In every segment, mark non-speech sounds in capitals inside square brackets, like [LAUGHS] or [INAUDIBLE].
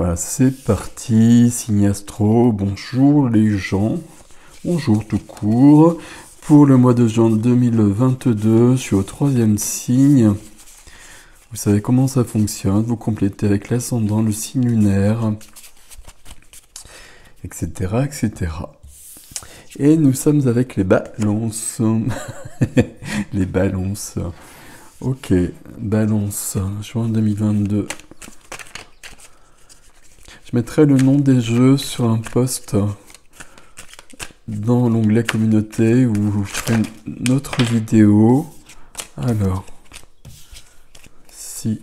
Voilà, c'est parti, astro, bonjour les gens, bonjour tout court. Pour le mois de juin 2022, je suis au troisième signe. Vous savez comment ça fonctionne, vous complétez avec l'ascendant, le signe lunaire, etc., etc. Et nous sommes avec les balances. [LAUGHS] les balances. Ok, balance, juin 2022. Je mettrai le nom des jeux sur un poste dans l'onglet communauté où je ferai une autre vidéo. Alors, si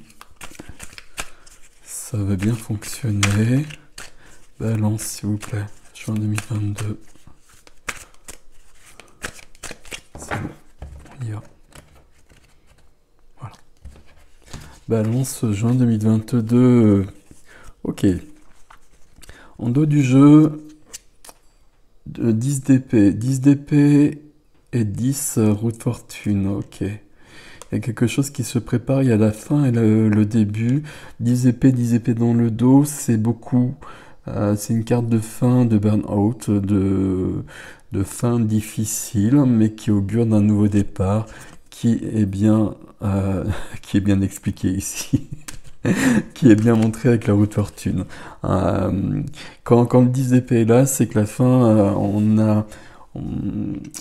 ça va bien fonctionner, balance s'il vous plaît, juin 2022. Voilà. Balance juin 2022. Ok, en dos du jeu, 10 d'épée, 10 d'épée et 10 euh, roue fortune, ok. Il y a quelque chose qui se prépare, il y a la fin et le, début. 10 épées, 10 épées dans le dos, c'est beaucoup. Euh, c'est une carte de fin, de burn-out, de, de fin difficile, mais qui augure d'un nouveau départ qui est bien, euh, [LAUGHS] qui est bien expliqué ici. [LAUGHS] qui est bien montré avec la route fortune. Euh, quand, quand le 10 d'épée là, c'est que la fin, euh, on, a,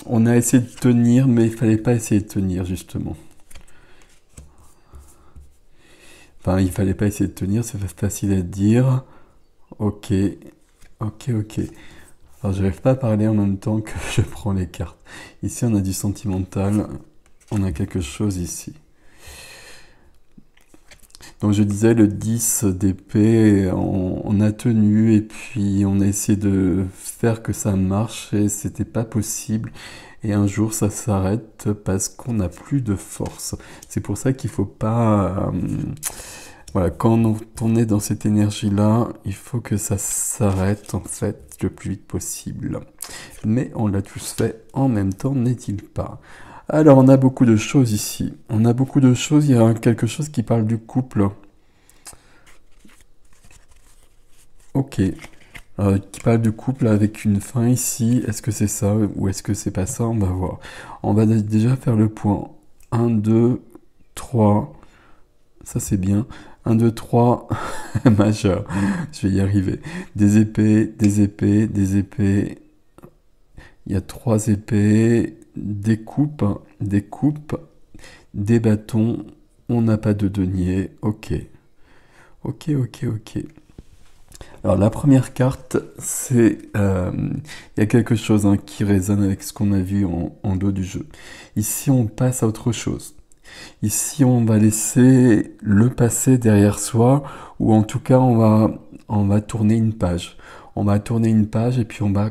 on, a essayé de tenir, mais il fallait pas essayer de tenir, justement. Enfin, il fallait pas essayer de tenir, c'est facile à dire. Ok, ok, ok. Alors, je vais pas à parler en même temps que [LAUGHS] je prends les cartes. Ici, on a du sentimental, on a quelque chose ici. Donc je disais le 10 d'épée, on, a tenu et puis on a essayé de faire que ça marche et c'était pas possible. Et un jour ça s'arrête parce qu'on n'a plus de force. C'est pour ça qu'il faut pas... Euh, voilà, quand on, on est dans cette énergie-là, il faut que ça s'arrête en fait le plus vite possible. Mais on l'a tous fait en même temps, n'est-il pas alors, on a beaucoup de choses ici. On a beaucoup de choses. Il y a quelque chose qui parle du couple. Ok. Euh, qui parle du couple avec une fin ici. Est-ce que c'est ça ou est-ce que c'est pas ça On va voir. On va déjà faire le point. 1, 2, 3. Ça, c'est bien. 1, 2, 3, majeur. Je vais y arriver. Des épées, des épées, des épées. Il y a trois épées des coupes des bâtons, on n'a pas de denier, ok. Ok, ok, ok. Alors la première carte, c'est... Euh, il y a quelque chose hein, qui résonne avec ce qu'on a vu en, en dos du jeu. Ici, on passe à autre chose. Ici, on va laisser le passé derrière soi, ou en tout cas, on va, on va tourner une page. On va tourner une page et puis on va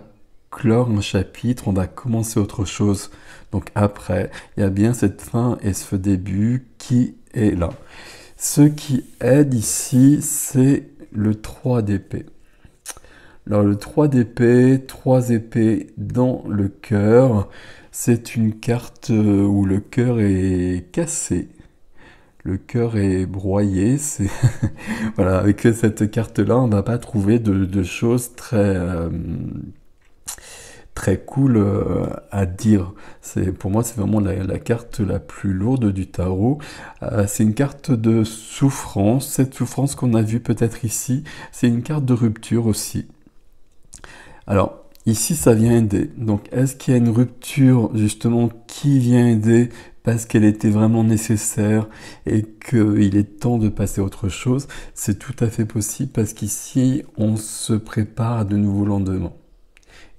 clore un chapitre, on va commencer autre chose. Donc après, il y a bien cette fin et ce début qui est là. Ce qui aide ici, c'est le 3 d'épée. Alors le 3 d'épée, 3 épées dans le cœur, c'est une carte où le cœur est cassé. Le cœur est broyé, c'est [LAUGHS] voilà. Avec cette carte-là, on ne va pas trouver de, choses très euh, très cool euh, à dire. C'est pour moi c'est vraiment la, carte la plus lourde du tarot. Euh, c'est une carte de souffrance, cette souffrance qu'on a vue peut-être ici, c'est une carte de rupture aussi. Alors ici ça vient aider. Donc est-ce qu'il y a une rupture justement qui vient aider parce qu'elle était vraiment nécessaire et qu'il est temps de passer à autre chose, c'est tout à fait possible parce qu'ici on se prépare à de nouveaux lendemains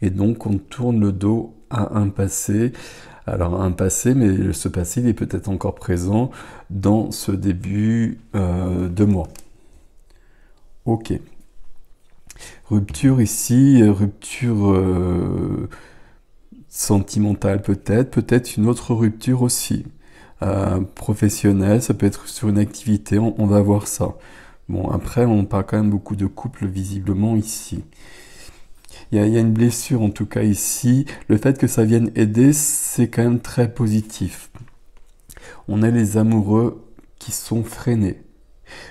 et donc on tourne le dos à un passé. Alors un passé, mais ce passé, il est peut-être encore présent dans ce début euh, de mois. Ok. Rupture ici, rupture euh, sentimentale peut-être, peut-être une autre rupture aussi. Euh, professionnelle, ça peut être sur une activité, on, on, va voir ça. Bon, après, on parle quand même beaucoup de couple visiblement ici. Il y, a, une blessure en tout cas ici. Le fait que ça vienne aider, c'est quand même très positif. On a les amoureux qui sont freinés.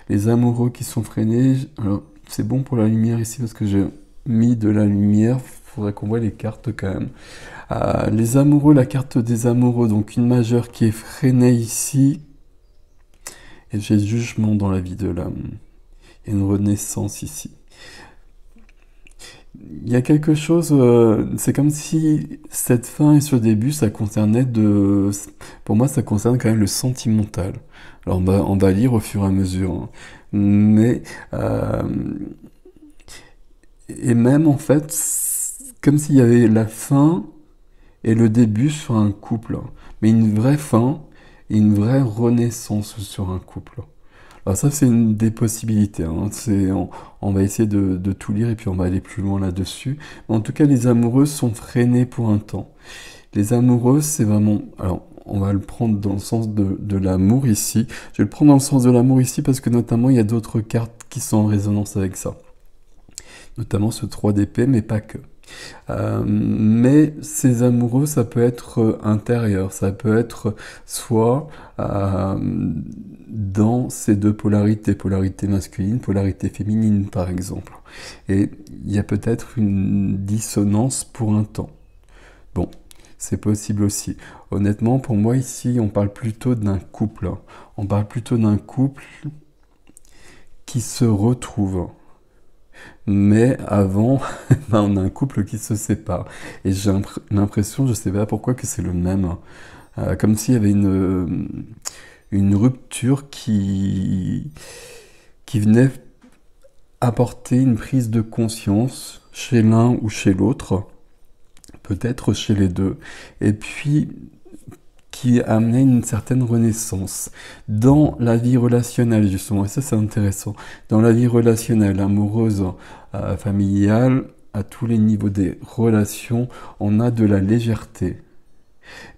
Les amoureux qui sont freinés, alors c'est bon pour la lumière ici parce que j'ai mis de la lumière. Faudrait qu'on voit les cartes quand même. Euh, les amoureux, la carte des amoureux, donc une majeure qui est freinée ici. Et j'ai jugement dans la vie de l'âme. Il y a une renaissance ici. Il y a quelque chose, euh, c'est comme si cette fin et ce début, ça concernait de... Pour moi, ça concerne quand même le sentimental. Alors on va, lire au fur et à mesure. Hein. Mais... Euh, et même en fait, comme s'il y avait la fin et le début sur un couple. Mais une vraie fin et une vraie renaissance sur un couple. Alors ça, c'est une des possibilités. Hein. On, va essayer de, tout lire et puis on va aller plus loin là-dessus. En tout cas, les amoureuses sont freinés pour un temps. Les amoureuses, c'est vraiment... Alors, on va le prendre dans le sens de, de l'amour ici. Je vais le prendre dans le sens de l'amour ici parce que notamment, il y a d'autres cartes qui sont en résonance avec ça. Notamment ce 3 d'épée, mais pas que. Euh, mais ces amoureux, ça peut être euh, intérieur, ça peut être soit euh, dans ces deux polarités, polarité masculine, polarité féminine par exemple. Et il y a peut-être une dissonance pour un temps. Bon, c'est possible aussi. Honnêtement, pour moi ici, on parle plutôt d'un couple. Hein. On parle plutôt d'un couple qui se retrouve mais avant, [LAUGHS] ben, on a un couple qui se sépare. Et j'ai l'impression, je ne sais pas pourquoi, que c'est le même. Euh, comme s'il y avait une, euh, une rupture qui, qui venait apporter une prise de conscience chez l'un ou chez l'autre, peut-être chez les deux. Et puis, qui a une certaine renaissance dans la vie relationnelle justement et ça c'est intéressant dans la vie relationnelle amoureuse euh, familiale à tous les niveaux des relations on a de la légèreté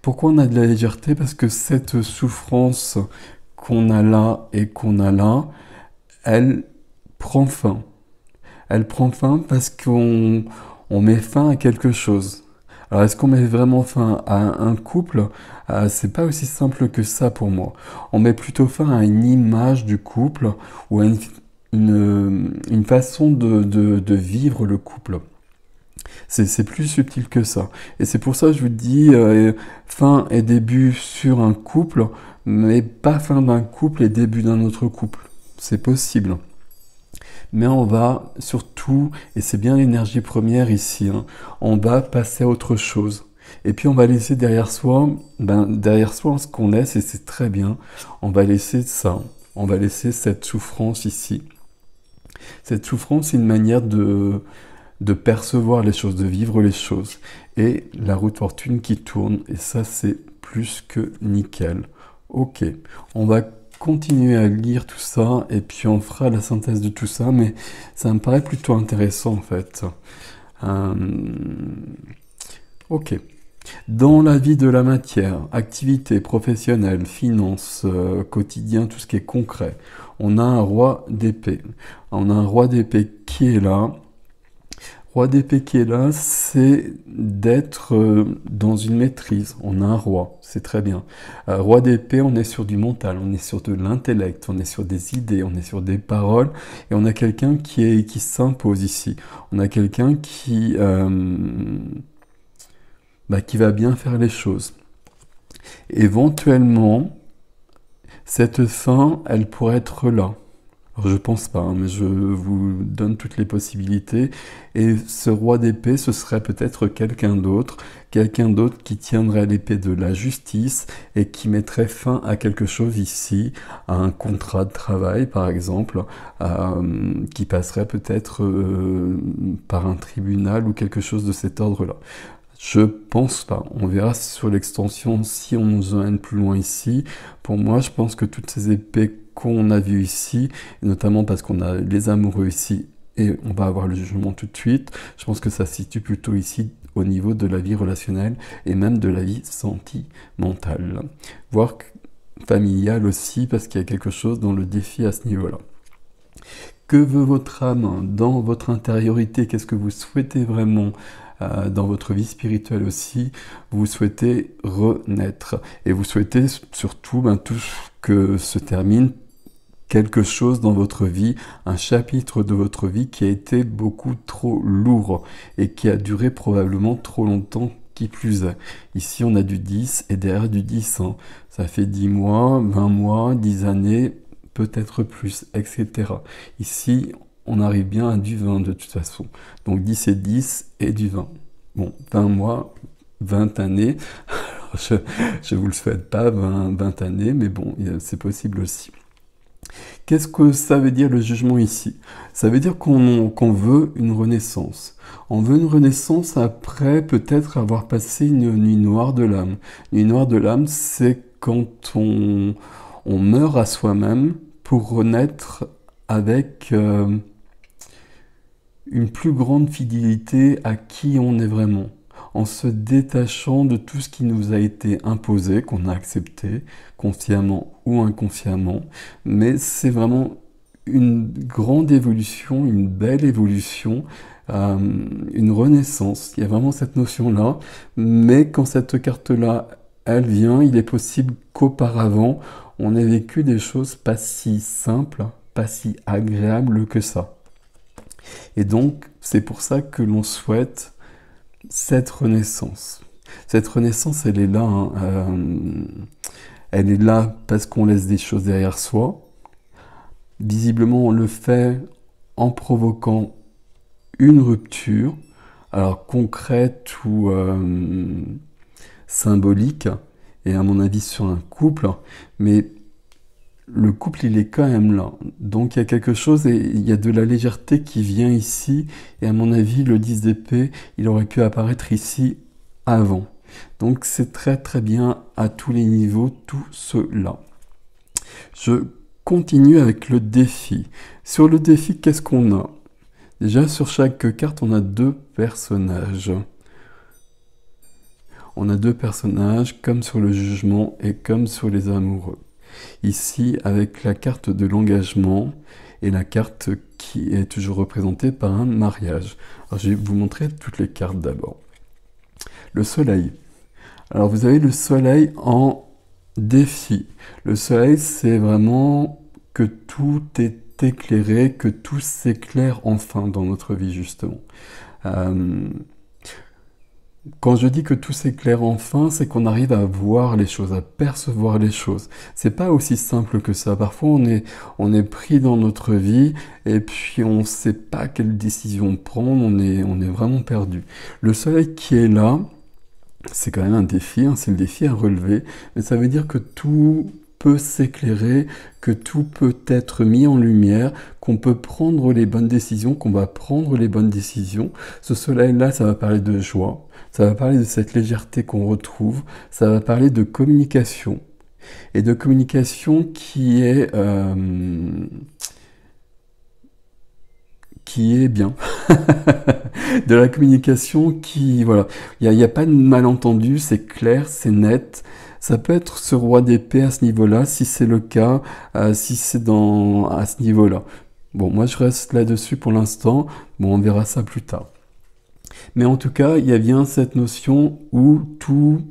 pourquoi on a de la légèreté parce que cette souffrance qu'on a là et qu'on a là elle prend fin elle prend fin parce qu'on on met fin à quelque chose alors est-ce qu'on met vraiment fin à un couple euh, C'est pas aussi simple que ça pour moi. On met plutôt fin à une image du couple ou à une, façon de, vivre le couple. C'est plus subtil que ça. Et c'est pour ça que je vous dis euh, fin et début sur un couple, mais pas fin d'un couple et début d'un autre couple. C'est possible mais on va surtout, et c'est bien l'énergie première ici, on va passer à autre chose. Et puis on va laisser derrière soi, ben, derrière soi ce qu'on laisse, et c'est très bien, on va laisser ça, on va laisser cette souffrance ici. Cette souffrance, c'est une manière de, de percevoir les choses, de vivre les choses. Et la route fortune qui tourne, et ça c'est plus que nickel. Ok, on va continuer à lire tout ça et puis on fera la synthèse de tout ça, mais ça me paraît plutôt intéressant en fait. Euh, ok. Dans la vie de la matière, activité professionnelle, finance, euh, quotidien, tout ce qui est concret, on a un roi d'épée. On a un roi d'épée qui est là, Roi est là, c'est d'être euh, dans une maîtrise. On a un roi, c'est très bien. Euh, roi d'épée, on est sur du mental, on est sur de l'intellect, on est sur des idées, on est sur des paroles, et on a quelqu'un qui est qui s'impose ici. On a quelqu'un qui euh, bah, qui va bien faire les choses. Éventuellement, cette fin, elle pourrait être là je pense pas, hein, mais je vous donne toutes les possibilités. Et ce roi d'épée, ce serait peut-être quelqu'un d'autre, quelqu'un d'autre qui tiendrait l'épée de la justice et qui mettrait fin à quelque chose ici, à un contrat de travail par exemple, euh, qui passerait peut-être euh, par un tribunal ou quelque chose de cet ordre-là. Je pense pas. On verra sur l'extension si on nous emmène plus loin ici. Pour moi, je pense que toutes ces épées qu'on a vu ici, notamment parce qu'on a les amoureux ici et on va avoir le jugement tout de suite. Je pense que ça se situe plutôt ici au niveau de la vie relationnelle et même de la vie sentimentale, voire familiale aussi, parce qu'il y a quelque chose dans le défi à ce niveau-là. Que veut votre âme dans votre intériorité Qu'est-ce que vous souhaitez vraiment euh, dans votre vie spirituelle aussi Vous souhaitez renaître et vous souhaitez surtout ben, tout que se termine quelque chose dans votre vie, un chapitre de votre vie qui a été beaucoup trop lourd et qui a duré probablement trop longtemps qui plus est. Ici, on a du 10 et derrière du 10. Hein. Ça fait 10 mois, 20 mois, 10 années, peut-être plus, etc. Ici, on arrive bien à du 20 de toute façon. Donc 10 et 10 et du 20. Bon, 20 mois, 20 années. [LAUGHS] je ne vous le souhaite pas, 20 années, mais bon, c'est possible aussi. Qu'est-ce que ça veut dire le jugement ici Ça veut dire qu'on veut une renaissance. On veut une renaissance après peut-être avoir passé une nuit noire de l'âme. Une nuit noire de l'âme, c'est quand on, meurt à soi-même pour renaître avec euh, une plus grande fidélité à qui on est vraiment en se détachant de tout ce qui nous a été imposé, qu'on a accepté, consciemment ou inconsciemment. Mais c'est vraiment une grande évolution, une belle évolution, euh, une renaissance. Il y a vraiment cette notion-là. Mais quand cette carte-là, elle vient, il est possible qu'auparavant, on ait vécu des choses pas si simples, pas si agréables que ça. Et donc, c'est pour ça que l'on souhaite cette renaissance. Cette renaissance, elle est là. Hein, euh, elle est là parce qu'on laisse des choses derrière soi. Visiblement, on le fait en provoquant une rupture, alors concrète ou euh, symbolique, et à mon avis sur un couple, mais le couple, il est quand même là. Donc il y a quelque chose et il y a de la légèreté qui vient ici. Et à mon avis, le 10 d'épée, il aurait pu apparaître ici avant. Donc c'est très très bien à tous les niveaux, tout cela. Je continue avec le défi. Sur le défi, qu'est-ce qu'on a Déjà, sur chaque carte, on a deux personnages. On a deux personnages, comme sur le jugement et comme sur les amoureux. Ici, avec la carte de l'engagement et la carte qui est toujours représentée par un mariage. je vais vous montrer toutes les cartes d'abord. Le soleil. Alors, vous avez le soleil en défi. Le soleil, c'est vraiment que tout est éclairé, que tout s'éclaire enfin dans notre vie, justement. Euh, quand je dis que tout s'éclaire enfin, c'est qu'on arrive à voir les choses, à percevoir les choses. C'est pas aussi simple que ça. Parfois, on est, on est pris dans notre vie et puis on sait pas quelle décision prendre. On est, on est vraiment perdu. Le soleil qui est là, c'est quand même un défi. Hein. c'est le défi à relever. Mais ça veut dire que tout s'éclairer, que tout peut être mis en lumière, qu'on peut prendre les bonnes décisions, qu'on va prendre les bonnes décisions. Ce soleil-là, ça va parler de joie, ça va parler de cette légèreté qu'on retrouve, ça va parler de communication, et de communication qui est... Euh, qui est bien. [LAUGHS] de la communication qui, voilà, il n'y a, pas de malentendu, c'est clair, c'est net, ça peut être ce roi d'épée à ce niveau-là, si c'est le cas, euh, si c'est dans à ce niveau-là. Bon, moi je reste là-dessus pour l'instant. Bon, on verra ça plus tard. Mais en tout cas, il y a bien cette notion où tout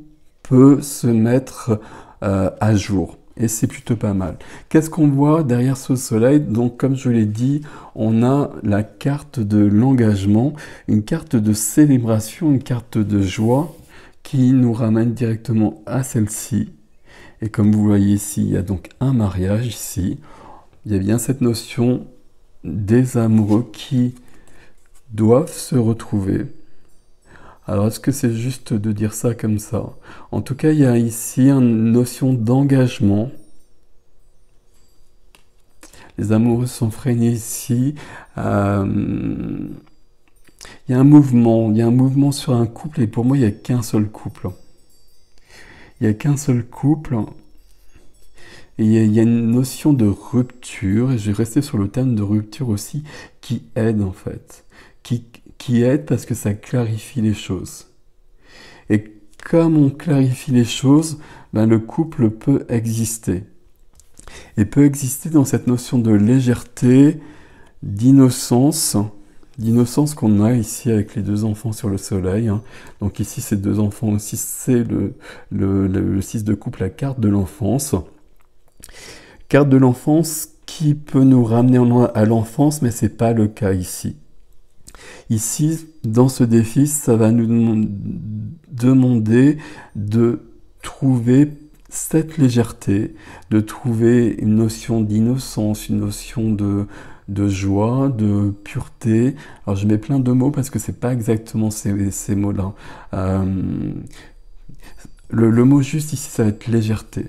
peut se mettre euh, à jour. Et c'est plutôt pas mal. Qu'est-ce qu'on voit derrière ce soleil Donc, comme je l'ai dit, on a la carte de l'engagement, une carte de célébration, une carte de joie, qui nous ramène directement à celle-ci. Et comme vous voyez ici, il y a donc un mariage ici. Il y a bien cette notion des amoureux qui doivent se retrouver. Alors est-ce que c'est juste de dire ça comme ça En tout cas, il y a ici une notion d'engagement. Les amoureux sont freinés ici. Euh, il y a un mouvement, il y a un mouvement sur un couple, et pour moi, il n'y a qu'un seul couple. Il n'y a qu'un seul couple. il y, a, une notion de rupture, et j'ai resté sur le terme de rupture aussi, qui aide en fait. Qui, qui aide parce que ça clarifie les choses. Et comme on clarifie les choses, ben, le couple peut exister. Et peut exister dans cette notion de légèreté, d'innocence, L'innocence qu'on a ici avec les deux enfants sur le soleil, hein. donc ici ces deux enfants aussi, c'est le, le, 6 de coupe, la carte de l'enfance. Carte de l'enfance qui peut nous ramener à l'enfance, mais ce n'est pas le cas ici. Ici, dans ce défi, ça va nous demander de trouver cette légèreté, de trouver une notion d'innocence, une notion de, de joie, de pureté. Alors je mets plein de mots parce que c'est pas exactement ces, mots-là. Euh, le, mot juste ici, ça va être légèreté.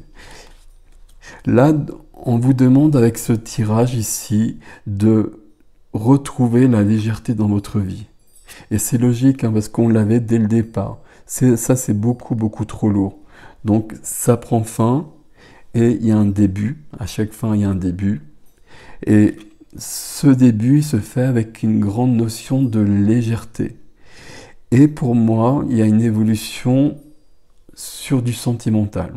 Là, on vous demande avec ce tirage ici de retrouver la légèreté dans votre vie. Et c'est logique hein, parce qu'on l'avait dès le départ. Ça, c'est beaucoup, beaucoup trop lourd. Donc, ça prend fin et il y a un début. À chaque fin, il y a un début. Et ce début se fait avec une grande notion de légèreté. Et pour moi, il y a une évolution sur du sentimental.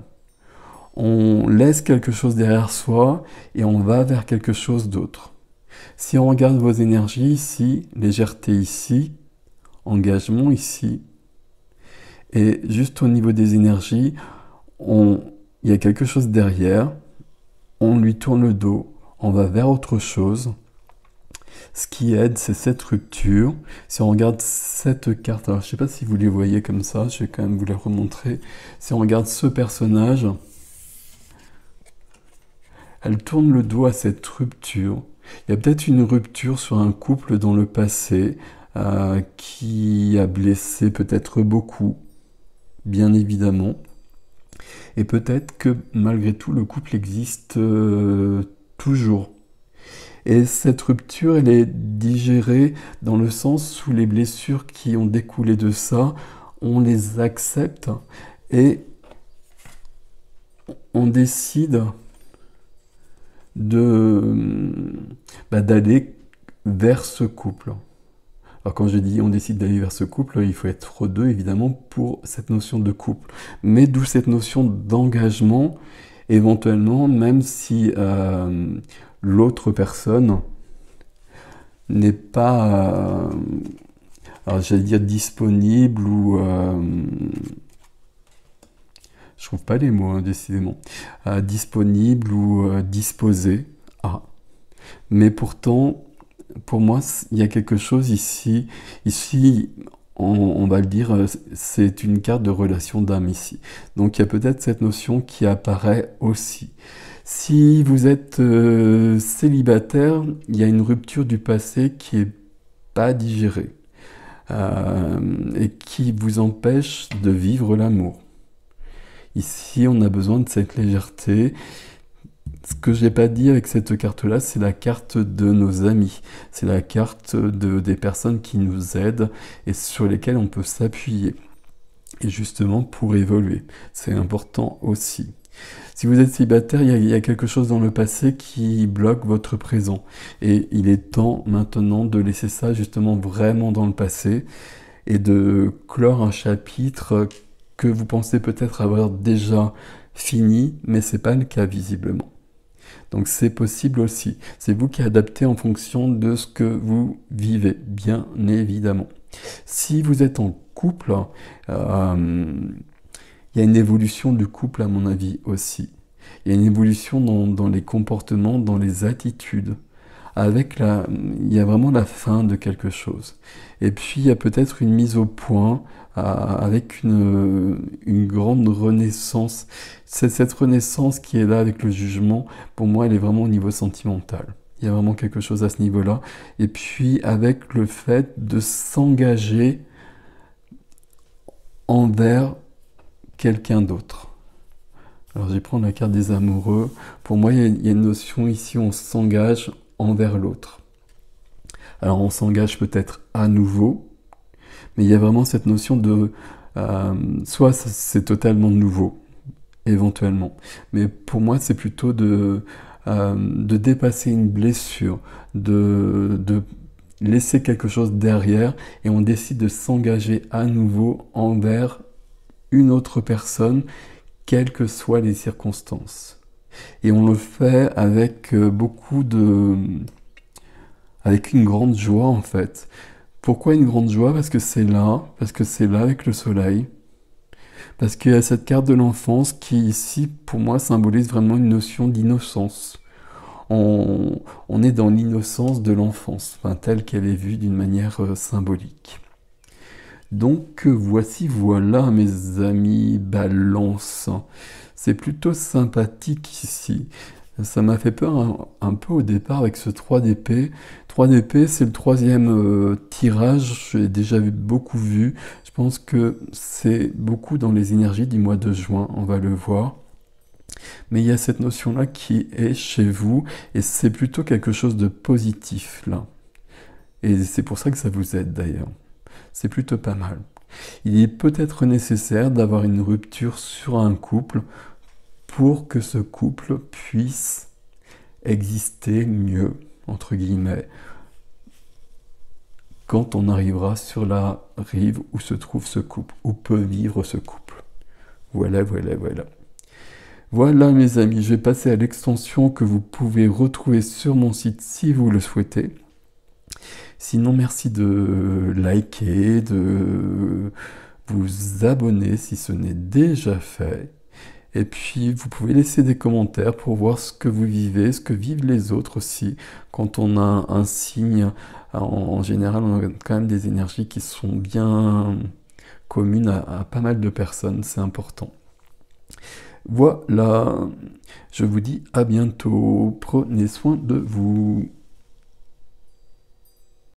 On laisse quelque chose derrière soi et on va vers quelque chose d'autre. Si on regarde vos énergies ici, légèreté ici, engagement ici, et juste au niveau des énergies, il y a quelque chose derrière, on lui tourne le dos, on va vers autre chose. Ce qui aide, c'est cette rupture. Si on regarde cette carte, alors je ne sais pas si vous les voyez comme ça, je vais quand même vous la remontrer. Si on regarde ce personnage, elle tourne le dos à cette rupture. Il y a peut-être une rupture sur un couple dans le passé euh, qui a blessé peut-être beaucoup, bien évidemment. Et peut-être que malgré tout, le couple existe euh, toujours. Et cette rupture, elle est digérée dans le sens où les blessures qui ont découlé de ça, on les accepte et on décide de bah, d'aller vers ce couple. Alors quand je dis on décide d'aller vers ce couple, il faut être deux évidemment pour cette notion de couple. Mais d'où cette notion d'engagement éventuellement, même si euh, l'autre personne n'est pas, euh, alors j'allais dire disponible ou... Euh, je trouve pas les mots, hein, décidément. disponible ou disposé à. Mais pourtant, pour moi, il y a quelque chose ici. Ici, on, va le dire, euh, c'est une carte de relation d'âme ici. Donc il y a peut-être cette notion qui apparaît aussi. Si vous êtes euh, célibataire, il y a une rupture du passé qui n'est pas digérée euh, et qui vous empêche de vivre l'amour. Ici, on a besoin de cette légèreté ce que j'ai pas dit avec cette carte-là, c'est la carte de nos amis, c'est la carte de, des personnes qui nous aident et sur lesquelles on peut s'appuyer. Et justement pour évoluer, c'est important aussi. Si vous êtes célibataire, il y, a quelque chose dans le passé qui bloque votre présent. Et il est temps maintenant de laisser ça justement vraiment dans le passé et de clore un chapitre que vous pensez peut-être avoir déjà fini, mais c'est pas le cas visiblement. Donc c'est possible aussi. C'est vous qui adaptez en fonction de ce que vous vivez, bien évidemment. Si vous êtes en couple, euh, il y a une évolution du couple à mon avis aussi. Il y a une évolution dans, dans les comportements, dans les attitudes avec la, il y a vraiment la fin de quelque chose. Et puis il y a peut-être une mise au point avec une, grande renaissance. C'est cette renaissance qui est là avec le jugement, pour moi, elle est vraiment au niveau sentimental. Il y a vraiment quelque chose à ce niveau-là. Et puis avec le fait de s'engager envers quelqu'un d'autre. Alors je vais prendre la carte des amoureux. Pour moi, il y a une notion ici, on s'engage envers l'autre. Alors on s'engage peut-être à nouveau, mais il y a vraiment cette notion de euh, soit c'est totalement nouveau, éventuellement. Mais pour moi, c'est plutôt de, euh, de dépasser une blessure, de, de laisser quelque chose derrière et on décide de s'engager à nouveau envers une autre personne, quelles que soient les circonstances. Et on le fait avec euh, beaucoup de... avec une grande joie en fait. Pourquoi une grande joie Parce que c'est là, parce que c'est là avec le soleil, parce qu'il y a cette carte de l'enfance qui ici, pour moi, symbolise vraiment une notion d'innocence. On, est dans l'innocence de l'enfance, telle qu'elle est vue d'une manière euh, symbolique. Donc euh, voici, voilà mes amis balance. C'est plutôt sympathique ici. Ça m'a fait peur un, peu au départ avec ce 3DP. 3DP, c'est le troisième euh, tirage, j'ai déjà beaucoup vu. Je pense que c'est beaucoup dans les énergies du mois de juin, on va le voir. Mais il y a cette notion-là qui est chez vous, et c'est plutôt quelque chose de positif, là. Et c'est pour ça que ça vous aide, d'ailleurs. C'est plutôt pas mal. Il est peut-être nécessaire d'avoir une rupture sur un couple pour que ce couple puisse exister mieux, entre guillemets, quand on arrivera sur la rive où se trouve ce couple, où peut vivre ce couple. Voilà, voilà, voilà. Voilà mes amis, j'ai passé à l'extension que vous pouvez retrouver sur mon site si vous le souhaitez. Sinon, merci de liker, de vous abonner si ce n'est déjà fait. Et puis, vous pouvez laisser des commentaires pour voir ce que vous vivez, ce que vivent les autres aussi. Quand on a un signe, en, général, on a quand même des énergies qui sont bien communes à pas mal de personnes. C'est important. Voilà, je vous dis à bientôt. Prenez soin de vous.